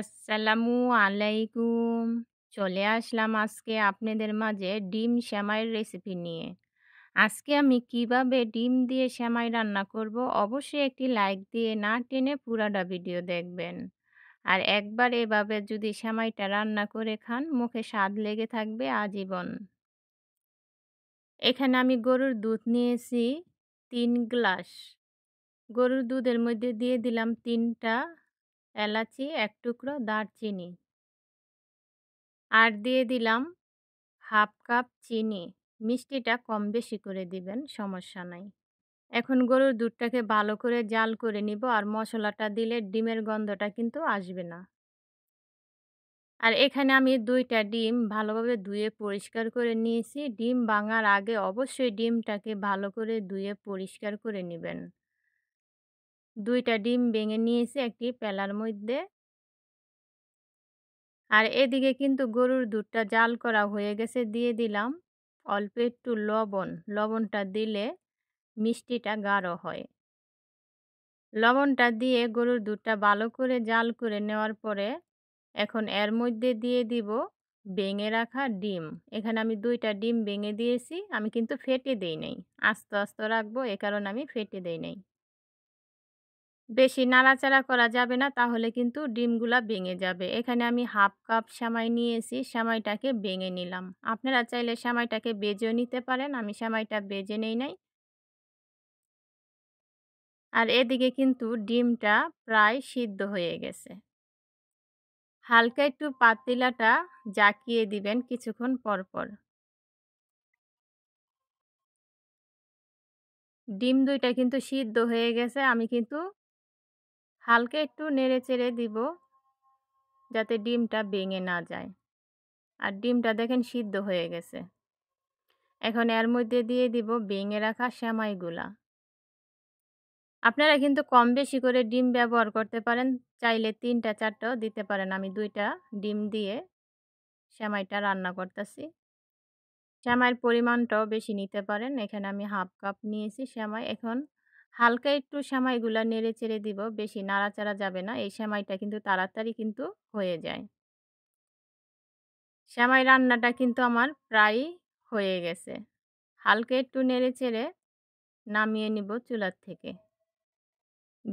আসসালামু আলাইকুম চলে আসলাম আজকে আপনাদের মাঝে ডিম সেমাইয়ের রেসিপি নিয়ে আজকে আমি কিভাবে ডিম দিয়ে সেমাই রান্না করব অবশ্যই একটি লাইক দিয়ে না টেনে পুরাটা ভিডিও দেখবেন আর একবার এভাবে যদি সেমাইটা রান্না করে খান মুখে স্বাদ লেগে থাকবে আজীবন এখানে আমি গরুর দুধ নিয়েছি তিন গ্লাস গরুর দুধের মধ্যে দিয়ে দিলাম তিনটা এলাচি এক টুকরো দারচিনি আর দিয়ে দিলাম হাফ কাপ চিনি মিষ্টিটা কম বেশি করে দিবেন সমস্যা নাই এখন গরুর দুধটাকে ভালো করে জাল করে নিব আর মশলাটা দিলে ডিমের গন্ধটা কিন্তু আসবে না আর এখানে আমি দুইটা ডিম ভালোভাবে ধুয়ে পরিষ্কার করে নিয়েছি ডিম ভাঙার আগে অবশ্যই ডিমটাকে ভালো করে ধুয়ে পরিষ্কার করে নেবেন দুইটা ডিম ভেঙে নিয়েছি একটি পেলার মধ্যে আর এদিকে কিন্তু গরুর দুধটা জাল করা হয়ে গেছে দিয়ে দিলাম অল্প একটু লবণ লবণটা দিলে মিষ্টিটা গাঢ় হয় লবণটা দিয়ে গরুর দুধটা ভালো করে জাল করে নেওয়ার পরে এখন এর মধ্যে দিয়ে দিব ভেঙে রাখা ডিম এখানে আমি দুইটা ডিম ভেঙে দিয়েছি আমি কিন্তু ফেটে দেই নাই আস্তে আস্তে রাখবো এ কারণে আমি ফেটে দেই নাই বেশি নাড়াচাড়া করা যাবে না তাহলে কিন্তু ডিমগুলা ভেঙে যাবে এখানে আমি হাফ কাপ সামাই নিয়েছি সামাইটাকে ভেঙে নিলাম আপনারা চাইলে সামাইটাকে বেজেও নিতে পারেন আমি সামাইটা বেজে নেই নাই আর এদিকে কিন্তু ডিমটা প্রায় সিদ্ধ হয়ে গেছে হালকা একটু পাতিলাটা জাকিয়ে দিবেন কিছুক্ষণ পরপর ডিম দুইটা কিন্তু সিদ্ধ হয়ে গেছে আমি কিন্তু হালকা একটু নেড়ে চেড়ে দিব যাতে ডিমটা ভেঙে না যায় আর ডিমটা দেখেন সিদ্ধ হয়ে গেছে এখন এর মধ্যে দিয়ে দিব বেঙে রাখা শ্যামাইগুলা আপনারা কিন্তু কম বেশি করে ডিম ব্যবহার করতে পারেন চাইলে তিনটা চারটাও দিতে পারেন আমি দুইটা ডিম দিয়ে শ্যামাইটা রান্না করতেছি শ্যামাইয়ের পরিমাণটাও বেশি নিতে পারেন এখানে আমি হাফ কাপ নিয়েছি শ্যামাই এখন হালকা একটু সেমাইগুলো নেড়ে চেড়ে দিব বেশি নাড়াচাড়া যাবে না এই সেমাইটা কিন্তু তাড়াতাড়ি কিন্তু হয়ে যায় সেমাই রান্নাটা কিন্তু আমার প্রায় হয়ে গেছে হালকা একটু নেড়ে চেড়ে নামিয়ে নিব চুলার থেকে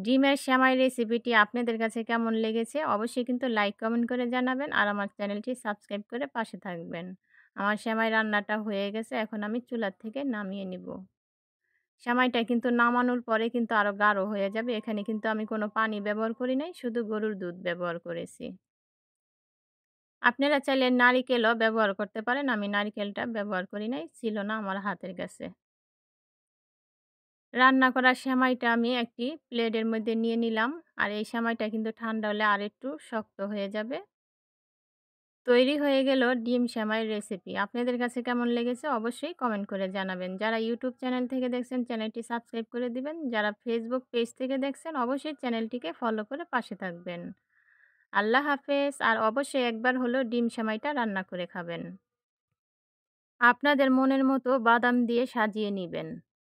ডিমের সেমাই রেসিপিটি আপনাদের কাছে কেমন লেগেছে অবশ্যই কিন্তু লাইক কমেন্ট করে জানাবেন আর আমার চ্যানেলটি সাবস্ক্রাইব করে পাশে থাকবেন আমার সেমাই রান্নাটা হয়ে গেছে এখন আমি চুলার থেকে নামিয়ে নিব সময়টা কিন্তু নামানোর পরে কিন্তু আরও গাঢ় হয়ে যাবে এখানে কিন্তু আমি কোনো পানি ব্যবহার করি নাই শুধু গরুর দুধ ব্যবহার করেছি আপনারা চাইলে নারিকেলও ব্যবহার করতে পারেন আমি নারিকেলটা ব্যবহার করি নাই ছিল না আমার হাতের কাছে রান্না করা সেমাইটা আমি একটি প্লেটের মধ্যে নিয়ে নিলাম আর এই সেমাইটা কিন্তু ঠান্ডা হলে আর একটু শক্ত হয়ে যাবে তৈরি হয়ে গেল ডিম সেমাই রেসিপি আপনাদের কাছে কেমন লেগেছে অবশ্যই কমেন্ট করে জানাবেন যারা ইউটিউব চ্যানেল থেকে দেখছেন চ্যানেলটি সাবস্ক্রাইব করে দিবেন যারা ফেসবুক পেজ থেকে দেখছেন অবশ্যই চ্যানেলটিকে ফলো করে পাশে থাকবেন আল্লাহ হাফেজ আর অবশ্যই একবার হলো ডিম সেমাইটা রান্না করে খাবেন আপনাদের মনের মতো বাদাম দিয়ে সাজিয়ে নেবেন